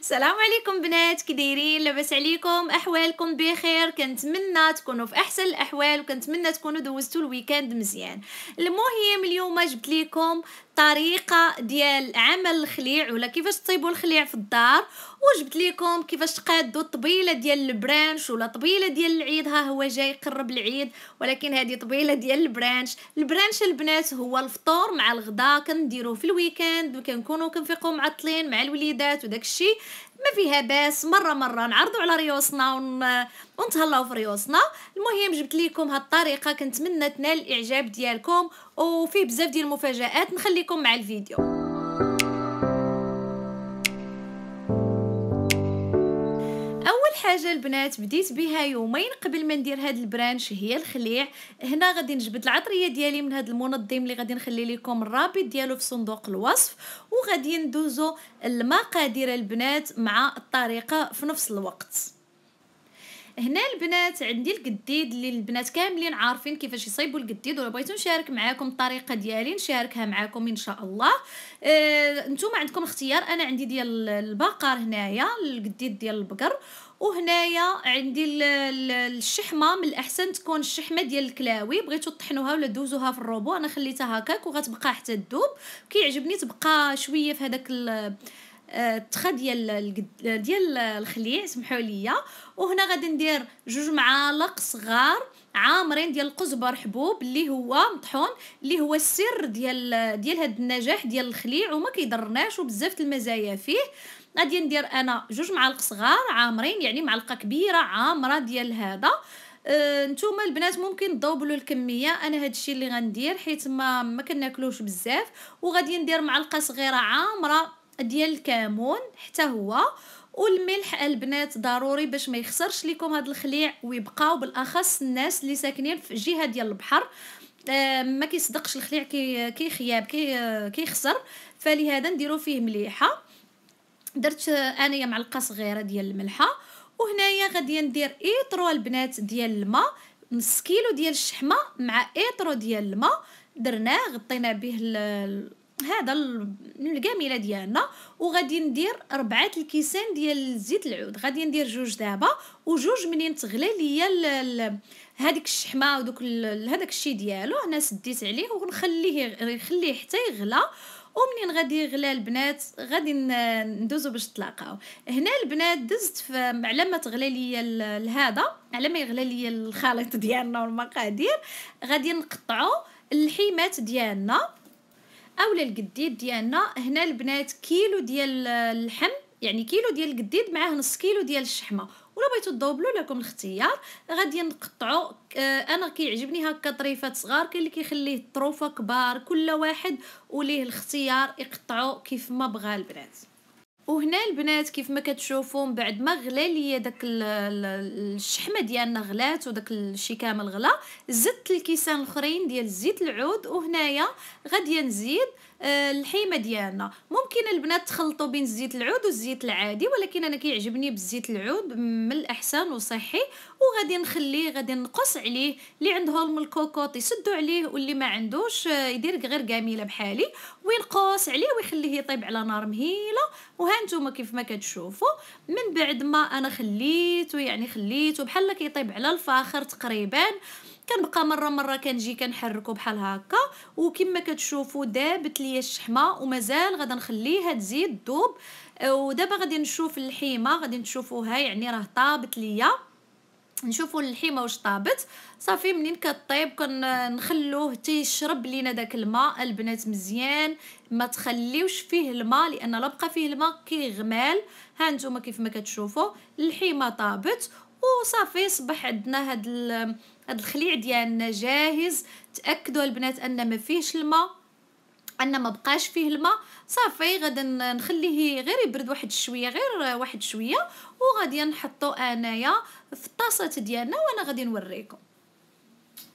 السلام عليكم بنات كي دايرين لاباس عليكم احوالكم بخير كنتمنى تكونوا في احسن الاحوال وكنتمنى تكونوا دوزتوا الويكاند مزيان المهم اليوم جبت لكم الطريقه ديال عمل الخليع ولا كيفاش تصيبوا الخليع في الدار وجبت لكم كيفاش تقادوا الطبيله ديال البرانش ولا طبيله ديال العيد ها هو جاي يقرب العيد ولكن هذه طبيله ديال البرانش البرانش البنات هو الفطور مع الغداء كنديروه في الويكاند وكنكونوا كنفيقوا معطلين مع الوليدات وداك الشيء ما فيها باس مره مره نعرضوا على ريوسنا ون... ونتهلاو في ريوسنا المهم جبت لكم هالطريقه كنتمنى تنال الاعجاب ديالكم وفيه بزاف ديال المفاجات نخليكم مع الفيديو اول حاجه البنات بديت بها يومين قبل ما ندير هاد البرانش هي الخليع هنا غادي نجبد العطريه ديالي من هاد المنظم اللي غادي نخلي لكم الرابط ديالو في صندوق الوصف وغادي ندوزو المقادير البنات مع الطريقه في نفس الوقت هنا البنات عندي القديد اللي البنات كاملين عارفين كيفاش يصيبوا القديد ولا بغيت نشارك معاكم الطريقه ديالي نشاركها معاكم ان شاء الله انتم آه، نتوما عندكم اختيار انا عندي ديال البقر هنايا القديد ديال البقر وهنايا عندي الشحمه من الاحسن تكون الشحمه ديال الكلاوي بغيتو طحنوها ولا دوزوها في الروبو انا خليتها هكاك وغتبقى حتى تذوب كيعجبني تبقى شويه في هذاك التخا ديال ديال الخليع سمحوا لي وهنا غادي ندير جوج معالق صغار عامرين ديال القزبر حبوب اللي هو مطحون اللي هو السر ديال ديال هاد النجاح ديال الخليع وما كيضرناش وبزاف المزايا فيه غادي ندير انا جوج معالق صغار عامرين يعني معلقه كبيره عامره ديال هذا أه، نتوما البنات ممكن تضوبلوا الكميه انا هذا الشيء اللي غندير حيت ما ما كناكلوش بزاف وغادي ندير معلقه صغيره عامره ديال الكمون حتى هو والملح البنات ضروري باش ما يخسرش لكم هاد الخليع ويبقاو بالاخص الناس اللي ساكنين في جهه ديال البحر آه، ما كيصدقش الخليع كي كيخياب كي كيخسر فلهذا نديرو فيه مليحه درت انايا معلقه صغيره ديال الملحه وهنايا غادي ندير ايطرو البنات ديال الماء نص كيلو ديال الشحمه مع ايطرو ديال الماء درناه غطينا به هذا الكامله ديالنا وغادي ندير ربعه الكيسان ديال زيت العود غادي ندير جوج دابا وجوج منين تغلى ليا هذيك الشحمه ودوك هذاك الشيء ديالو هنا سديت عليه ونخليه نخليه حتى يغلى ومنين غادي يغلى البنات غادي ندوزو باش نتلاقاو هنا البنات دزت على ما تغلى ليا هذا على ما يغلى ليا الخليط ديالنا والمقادير غادي نقطعو الحيمات ديالنا او للقديد ديالنا هنا البنات كيلو ديال اللحم يعني كيلو ديال القديد معاه نص كيلو ديال الشحمه ولا بغيتو تضوبلو لكم الاختيار غادي نقطعو آه انا كيعجبني هكا طريفات صغار كاين اللي كيخليه طروفه كبار كل واحد وليه الاختيار يقطعو كيف ما بغى البنات وهنا البنات كيف ما كتشوفوا من بعد ما غلا ليا داك الشحمه ديالنا غلات وداك الشي كامل غلا زدت الكيسان الاخرين ديال زيت العود وهنايا غادي نزيد آه، الحيمه ديالنا ممكن البنات تخلطوا بين زيت العود والزيت العادي ولكن انا كيعجبني بالزيت العود من الاحسن وصحي وغادي نخليه غادي نقص عليه اللي عنده هرم الكوكوط يسدو عليه واللي ما عندوش آه، يدير غير كاميله بحالي وينقص عليه ويخليه يطيب على نار مهيله وها نتوما كيف ما كتشوفوا من بعد ما انا خليته يعني خليته بحال كيطيب على الفاخر تقريبا آه كنبقى مره مره كنجي كنحركو بحال هكا وكما كتشوفوا دابت ليا الشحمه ومازال غادي نخليها تزيد ذوب ودابا غادي نشوف اللحيمه غادي تشوفوها يعني راه طابت ليا نشوفوا اللحيمه واش طابت صافي منين كطيب كنخلوه تيشرب لينا داك الماء البنات مزيان ما تخليوش فيه الماء لان لا بقى فيه الماء كيغمال ها نتوما كيف ما كتشوفوا اللحيمه طابت وصافي صبح عندنا هاد هاد الخليع ديالنا جاهز تاكدوا البنات ان ما فيهش الماء ان ما بقاش فيه الماء صافي غادي نخليه غير يبرد واحد شويه غير واحد شويه وغادي نحطو انايا في الطاسه ديالنا وانا غادي نوريكم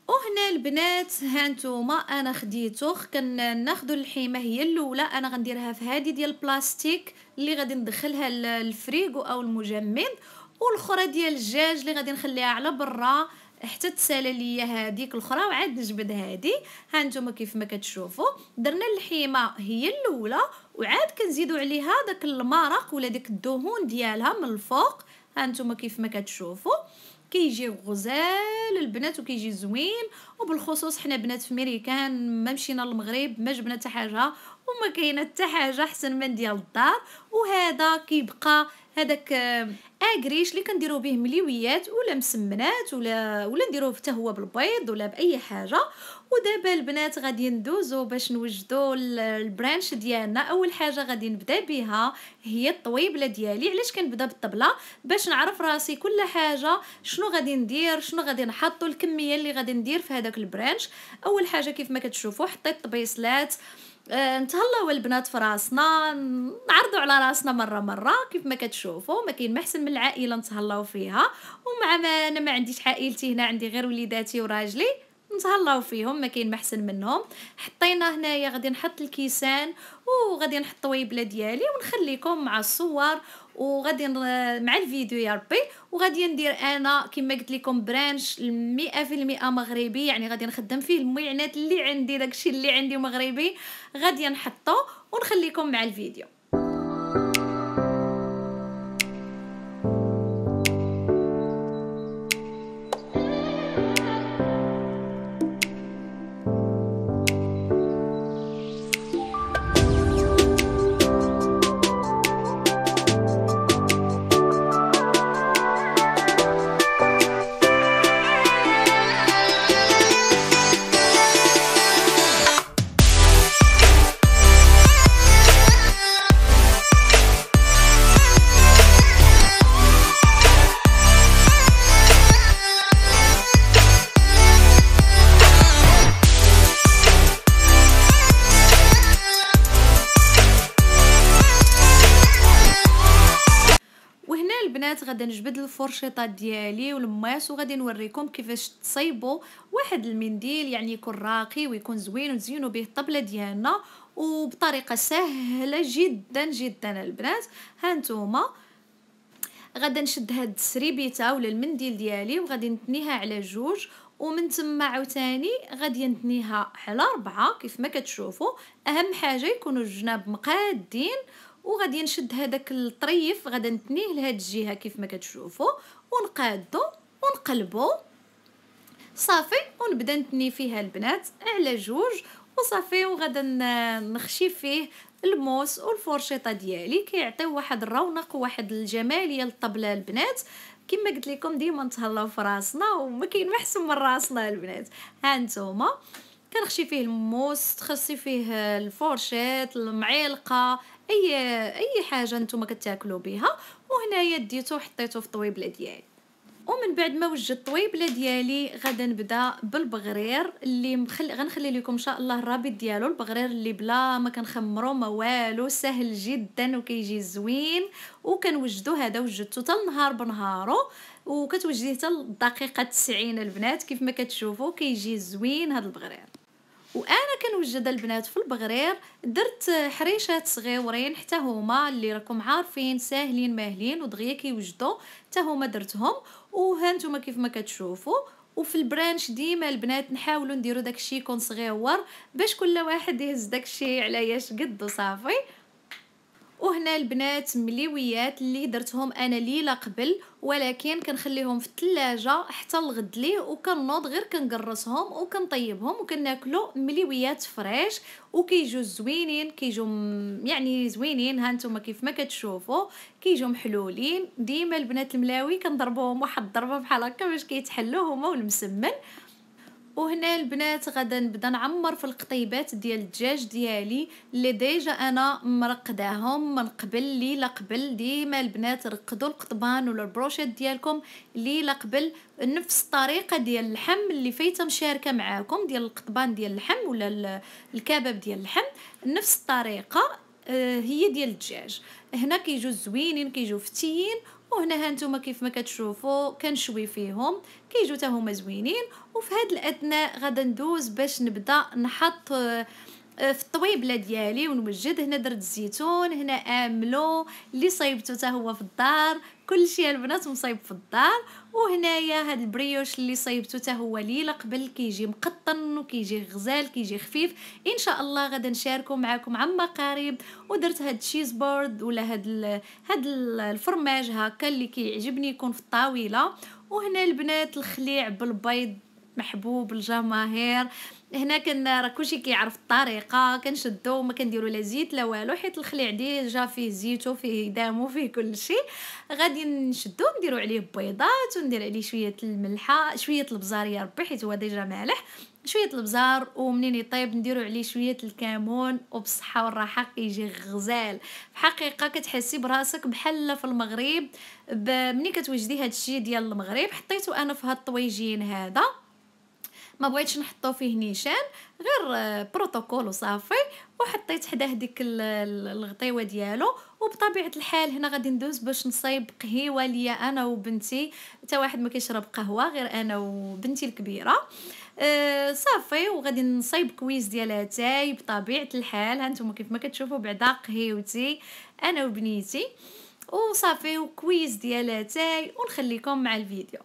وهنا البنات هانتوما انا خديتو كناخذوا الحيمه هي الاولى انا غنديرها في هذه ديال البلاستيك اللي غادي ندخلها للفريغو او المجمد والاخرى ديال الدجاج اللي غادي نخليها على برا حتى تسالى ليا هذيك الاخرى وعاد نجبد هذه ها نتوما كيف ما كتشوفوا درنا الحيمه هي الاولى وعاد كنزيدوا عليها داك المرق ولا ديك الدهون ديالها من الفوق ها نتوما كيف ما كتشوفوا كيجي غزال البنات وكيجي زوين وبالخصوص حنا بنات في ميريكان ما مشينا للمغرب ما جبنا حتى حاجه وما كاينه حتى حاجه احسن من ديال الدار وهذا كيبقى هذاك اكريش آه، اللي كنديرو به مليويات ولا مسمنات ولا ولا نديروه حتى هو بالبيض ولا باي حاجه ودابا البنات غادي ندوزو باش نوجدو البرانش ديالنا اول حاجه غادي نبدا بها هي الطويبله ديالي علاش كنبدا بالطبله باش نعرف راسي كل حاجه شنو غادي ندير شنو غادي نحطو الكميه اللي غادي ندير في هذاك البرانش اول حاجه كيف ما كتشوفوا حطيت طبيصلات آه، نتهلاو البنات في راسنا نعرضوا على راسنا مره مره كيف ما كتشوفوا ما كاين ما احسن من العائله نتهلاو فيها ومع ما انا ما عنديش عائلتي هنا عندي غير وليداتي وراجلي نتهلاو فيهم ما كاين ما احسن منهم حطينا هنايا غادي نحط الكيسان وغادي نحط طويبله ديالي ونخليكم مع الصور وغادي مع الفيديو يا ربي وغادي ندير انا كما قلت لكم برانش 100% مغربي يعني غادي نخدم فيه الميعنات اللي عندي داكشي اللي عندي مغربي غادي نحطه ونخليكم مع الفيديو غادي نجبد الفرشيطه ديالي والماس وغادي نوريكم كيفاش تصيبوا واحد المنديل يعني يكون راقي ويكون زوين وتزينوا به الطبله ديالنا وبطريقه سهله جدا جدا البنات ها نتوما غادي نشد هاد السريبيته ولا المنديل ديالي وغادي نتنيها على جوج ومن تما عاوتاني غادي نتنيها على ربعة كيف ما كتشوفوا اهم حاجه يكونوا الجناب مقادين وغادي نشد هذاك الطريف غادا نتنيه لهاد الجهه كيف ما كتشوفوا ونقادو ونقلبو صافي ونبدا نتني فيها البنات على جوج وصافي وغادا نخشي فيه الموس والفرشيطه ديالي كيعطيو واحد الرونق وواحد الجماليه للطبله البنات كما قلت لكم ديما نتهلاو في راسنا وما كاين ما من راسنا البنات ها نتوما كنخشي فيه الموس تخصي فيه الفورشيط المعلقه اي اي حاجه نتوما كتاكلوا بها وهنايا ديتو وحطيته في الطويبله ديالي ومن بعد ما وجدت الطويبله ديالي غادا نبدا بالبغرير اللي مخلي غنخلي لكم ان شاء الله الرابط ديالو البغرير اللي بلا ما كنخمرو ما والو سهل جدا وكيجي زوين وكنوجدو هذا وجدته حتى النهار بنهارو وكتوجديه حتى الدقيقه 90 البنات كيف ما كتشوفوا كيجي زوين هذا البغرير وانا كنوجد البنات في البغرير درت حريشات صغيورين حتى هما اللي راكم عارفين ساهلين ماهلين ودغيا كيوجدوا حتى هما درتهم وها نتوما كيف ما كتشوفوا وفي البرانش ديما البنات نحاولوا نديروا داكشي يكون صغيور باش كل واحد يهز داكشي على ياش قد وصافي وهنا البنات مليويات اللي درتهم انا ليله قبل ولكن كنخليهم في الثلاجه حتى الغد ليه وكنوض غير كنقرصهم وكنطيبهم وكناكلو مليويات فريش وكيجو زوينين كيجو يعني زوينين ها نتوما كيف ما كتشوفوا كيجو محلولين ديما البنات الملاوي كنضربوهم واحد الضربه بحال هكا باش كيتحلوا هما والمسمن وهنا البنات غدا نبدا نعمر في القطيبات ديال الدجاج ديالي اللي ديجا انا مرقداهم من قبل ليله قبل ديما البنات رقدوا القطبان ولا البروشيت ديالكم ليله قبل نفس الطريقه ديال اللحم اللي فايته مشاركه معاكم ديال القطبان ديال اللحم ولا الكباب ديال اللحم نفس الطريقه آه، هي ديال الدجاج هنا كيجو زوينين كيجو فتيين وهنا هانتوما كيف ما كتشوفوا كنشوي فيهم كيجيو حتى هما زوينين وفي هاد الاثناء غادا ندوز باش نبدا نحط آه آه، في الطويبله ديالي ونوجد هنا درت الزيتون هنا املو اللي صايبته حتى هو في الدار كلشي البنات مصايب في الدار وهنايا هاد البريوش اللي صايبته حتى هو ليله قبل كيجي مقطن وكيجي غزال كيجي خفيف ان شاء الله غادا نشاركو معاكم عما قريب ودرت هاد الشيز بورد ولا هاد ال هاد الفرماج هكا اللي كيعجبني يكون في الطاوله وهنا البنات الخليع بالبيض محبوب الجماهير هنا كان راه كلشي كيعرف الطريقه كنشدو وما كنديرو لا زيت لا والو حيت الخليع ديجا فيه زيتو فيه دامو فيه كلشي غادي نشدو نديرو عليه بيضات وندير عليه شويه الملحه شويه البزار يا ربي حيت هو ديجا مالح شويه البزار ومنين يطيب نديرو عليه شويه الكمون وبالصحه والراحه كيجي غزال في حقيقه كتحسي براسك بحال في المغرب ملي كتوجدي هادشي ديال المغرب حطيتو انا في هاد الطويجين هذا ما بغيتش نحطو فيه نيشان غير آه، بروتوكول وصافي وحطيت حداه ديك الغطيوه ديالو وبطبيعه الحال هنا غادي ندوز باش نصايب قهيوه ليا انا وبنتي حتى واحد ما كيشرب قهوه غير انا وبنتي الكبيره آه، صافي وغادي نصايب كويس ديال اتاي بطبيعه الحال هانتوما كيف ما كتشوفوا بعدا قهيوتي انا وبنيتي وصافي وكويس ديال اتاي ونخليكم مع الفيديو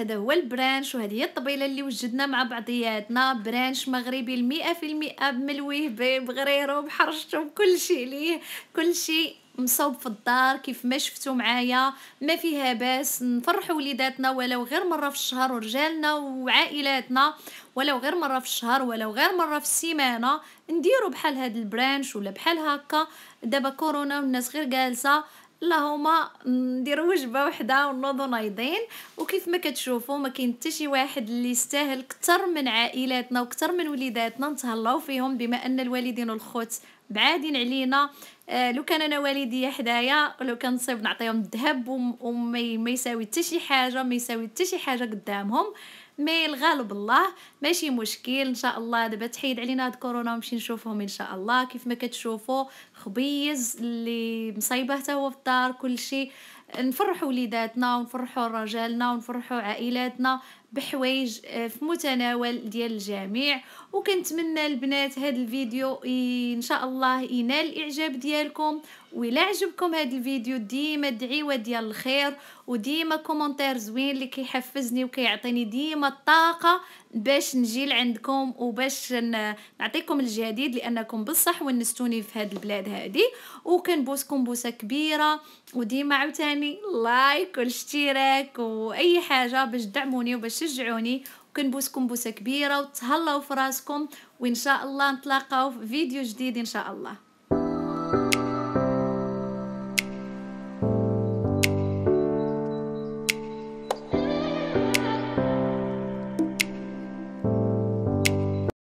هذا هو البرانش وهذه هي الطبيله اللي وجدنا مع بعضياتنا برانش مغربي المئة في المئة بملويه بغريرو بحرشته بكل شيء ليه كل شيء مصوب في الدار كيف ما شفتوا معايا ما فيها باس نفرحوا وليداتنا ولو غير مره في الشهر ورجالنا وعائلاتنا ولو غير مره في الشهر ولو غير مره في السيمانه نديروا بحال هاد البرانش ولا بحال هكا دابا كورونا والناس غير جالسه اللهم ندير وجبه وحده ونوضو نايضين وكيف ما كتشوفوا ما كاين حتى شي واحد اللي يستاهل اكثر من عائلاتنا واكثر من وليداتنا نتهلاو فيهم بما ان الوالدين والخوت بعادين علينا آه لو كان انا والدي حدايا لو كان نصيب نعطيهم الذهب وما يساوي حتى شي حاجه ما يساوي حتى شي حاجه قدامهم مي الغالب الله ماشي مشكل ان شاء الله دابا تحيد علينا هاد كورونا ونمشي نشوفهم ان شاء الله كيف ما كتشوفوا خبيز اللي مصايبه حتى هو في الدار كلشي نفرحوا وليداتنا ونفرحوا رجالنا ونفرحوا عائلاتنا بحوايج آه، في متناول ديال الجميع وكنتمنى البنات هذا الفيديو ان شاء الله ينال الاعجاب ديالكم ولا عجبكم هذا الفيديو ديما دعيوه ديال الخير وديما كومونتير زوين اللي كيحفزني وكيعطيني ديما الطاقه باش نجي لعندكم وباش نعطيكم الجديد لانكم بصح ونستوني في هاد البلاد هادي وكنبوسكم بوسه كبيره وديما عاوتاني لايك والاشتراك واي حاجه باش تدعموني وباش تشجعوني وكنبوسكم بوسه كبيره وتهلاو في راسكم وان شاء الله نتلاقاو في فيديو جديد ان شاء الله